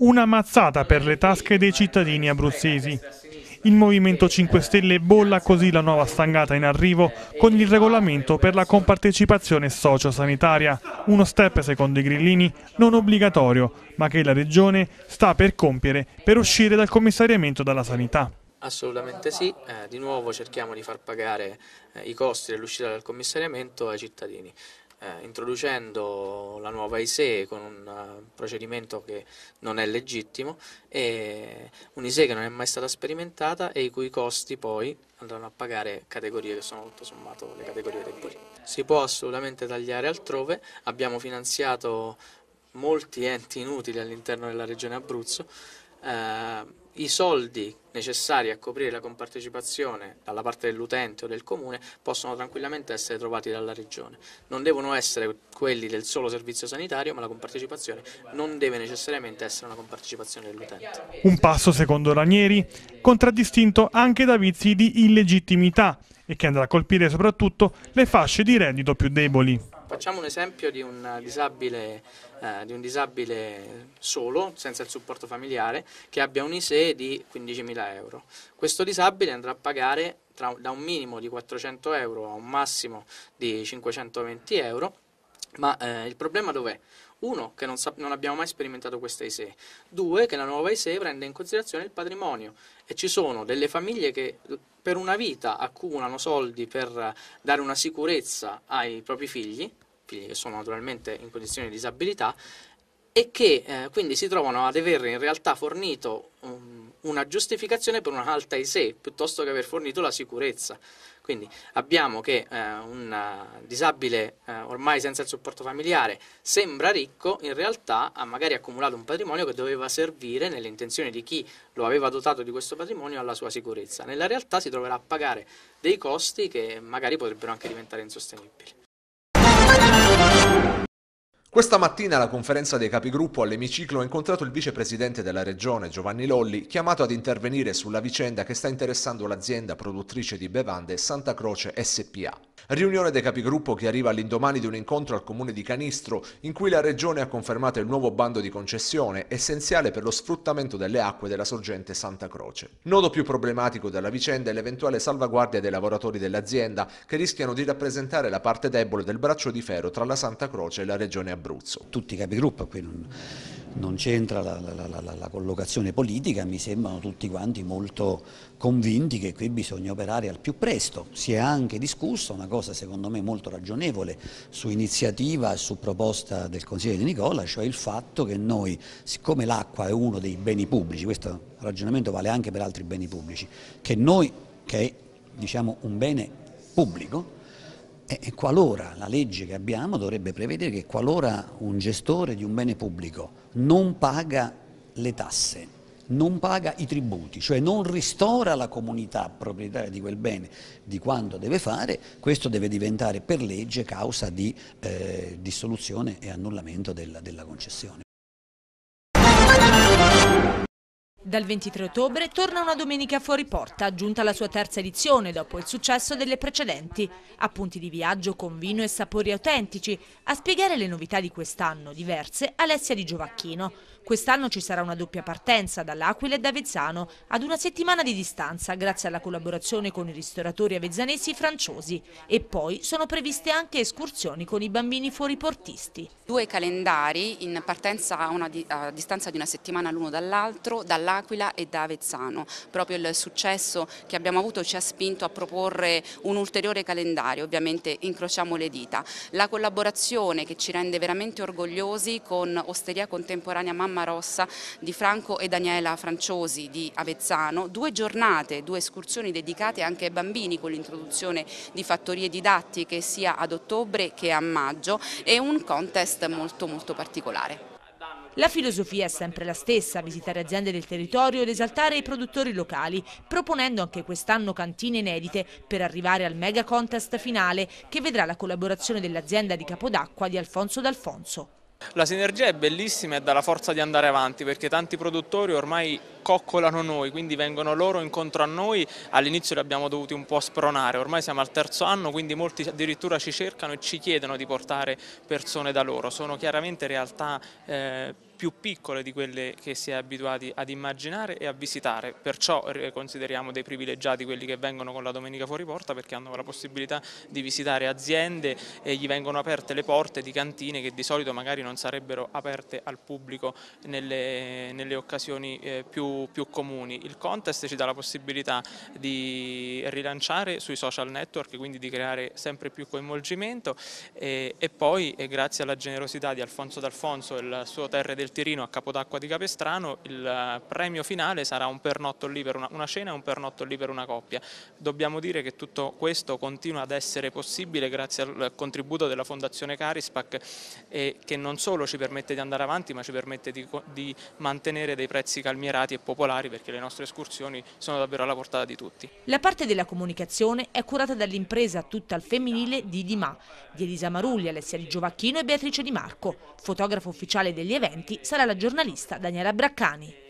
Una mazzata per le tasche dei cittadini abruzzesi. Il Movimento 5 Stelle bolla così la nuova stangata in arrivo con il regolamento per la compartecipazione sociosanitaria, uno step secondo i grillini non obbligatorio, ma che la Regione sta per compiere per uscire dal commissariamento dalla sanità. Assolutamente sì, eh, di nuovo cerchiamo di far pagare eh, i costi dell'uscita dal commissariamento ai cittadini eh, introducendo la nuova ISE con un uh, procedimento che non è legittimo, e un'ISE che non è mai stata sperimentata e i cui costi poi andranno a pagare categorie che sono tutto sommato le categorie deboli. Si può assolutamente tagliare altrove, abbiamo finanziato molti enti inutili all'interno della regione Abruzzo, eh, i soldi necessari a coprire la compartecipazione dalla parte dell'utente o del comune possono tranquillamente essere trovati dalla regione. Non devono essere quelli del solo servizio sanitario, ma la compartecipazione non deve necessariamente essere una compartecipazione dell'utente. Un passo, secondo Ranieri, contraddistinto anche da vizi di illegittimità e che andrà a colpire soprattutto le fasce di reddito più deboli. Facciamo un esempio di un disabile, eh, di un disabile solo, senza il supporto familiare, che abbia un ISEE di 15.000 euro. Questo disabile andrà a pagare tra, da un minimo di 400 euro a un massimo di 520 euro ma eh, il problema dov'è? Uno, che non, non, abbiamo mai sperimentato questa ISE. Due, che la nuova ISE prende in considerazione il patrimonio e ci sono delle famiglie che per una vita accumulano soldi per dare una sicurezza ai propri figli, figli che sono naturalmente in condizioni di disabilità, e che eh, quindi si trovano ad aver in realtà fornito um, una giustificazione per una alta ISE piuttosto che aver fornito la sicurezza. Quindi abbiamo che eh, un eh, disabile eh, ormai senza il supporto familiare sembra ricco, in realtà ha magari accumulato un patrimonio che doveva servire nelle intenzioni di chi lo aveva dotato di questo patrimonio alla sua sicurezza. Nella realtà si troverà a pagare dei costi che magari potrebbero anche diventare insostenibili. Questa mattina alla conferenza dei capigruppo all'emiciclo ho incontrato il vicepresidente della regione Giovanni Lolli, chiamato ad intervenire sulla vicenda che sta interessando l'azienda produttrice di bevande Santa Croce SPA. Riunione dei capigruppo che arriva all'indomani di un incontro al comune di Canistro in cui la regione ha confermato il nuovo bando di concessione essenziale per lo sfruttamento delle acque della sorgente Santa Croce. Nodo più problematico della vicenda è l'eventuale salvaguardia dei lavoratori dell'azienda che rischiano di rappresentare la parte debole del braccio di ferro tra la Santa Croce e la regione Abruzzo. Tutti i capigruppo, qui non, non c'entra la, la, la, la, collocazione politica, mi sembrano tutti quanti molto convinti che qui bisogna operare al più presto. Si è anche discussa una cosa secondo me molto ragionevole su iniziativa e su proposta del consigliere Di Nicola, cioè il fatto che noi, siccome l'acqua è uno dei beni pubblici, questo ragionamento vale anche per altri beni pubblici, che noi, che è diciamo, un bene pubblico, e qualora la legge che abbiamo dovrebbe prevedere che qualora un gestore di un bene pubblico non paga le tasse, non paga i tributi, cioè non ristora la comunità proprietaria di quel bene di quanto deve fare, questo deve diventare per legge causa di eh, dissoluzione e annullamento della, della concessione. Dal 23 ottobre torna una domenica fuori porta, giunta alla sua terza edizione dopo il successo delle precedenti. Appunti di viaggio con vino e sapori autentici. A spiegare le novità di quest'anno, diverse, Alessia Di Giovacchino. Quest'anno ci sarà una doppia partenza dall'Aquila e da Avezzano ad una settimana di distanza grazie alla collaborazione con i ristoratori avezzanesi franciosi e poi sono previste anche escursioni con i bambini fuoriportisti. Due calendari in partenza a, una, a distanza di una settimana l'uno dall'altro, dall'Aquila e da Avezzano. Proprio il successo che abbiamo avuto ci ha spinto a proporre un ulteriore calendario, ovviamente incrociamo le dita. La collaborazione che ci rende veramente orgogliosi con Osteria Contemporanea Mamma Rossa di Franco e Daniela Franciosi di Avezzano, due giornate, due escursioni dedicate anche ai bambini con l'introduzione di fattorie didattiche sia ad ottobre che a maggio e un contest molto molto particolare. La filosofia è sempre la stessa, visitare aziende del territorio ed esaltare i produttori locali, proponendo anche quest'anno cantine inedite per arrivare al mega contest finale che vedrà la collaborazione dell'azienda di Capodacqua di Alfonso D'Alfonso. La sinergia è bellissima e dà la forza di andare avanti perché tanti produttori ormai coccolano noi, quindi vengono loro incontro a noi, all'inizio li abbiamo dovuti un po' spronare, ormai siamo al terzo anno, quindi molti addirittura ci cercano e ci chiedono di portare persone da loro, sono chiaramente realtà eh, più piccole di quelle che si è abituati ad immaginare e a visitare, perciò eh, consideriamo dei privilegiati quelli che vengono con la domenica fuori porta perché hanno la possibilità di visitare aziende e gli vengono aperte le porte di cantine che di solito magari non sarebbero aperte al pubblico nelle, nelle occasioni eh, più più, comuni. Il contest ci dà la possibilità di rilanciare sui social network, quindi di creare sempre più coinvolgimento e, e poi e grazie alla generosità di Alfonso D'Alfonso e il suo Terre del Tirino a Capodacqua di Capestrano il eh, premio finale sarà un pernotto lì per una, una cena e un pernotto lì per una coppia. Dobbiamo dire che tutto questo continua ad essere possibile grazie al contributo della Fondazione Carispac eh, che non solo ci permette di andare avanti ma ci permette di, di mantenere dei prezzi calmierati e popolari perché le nostre escursioni sono davvero alla portata di tutti. La parte della comunicazione è curata dall'impresa tutta al femminile di Dimà, di Elisa Marulli, Alessia Di Giovacchino e Beatrice Di Marco. Fotografo ufficiale degli eventi sarà la giornalista Daniela Braccani.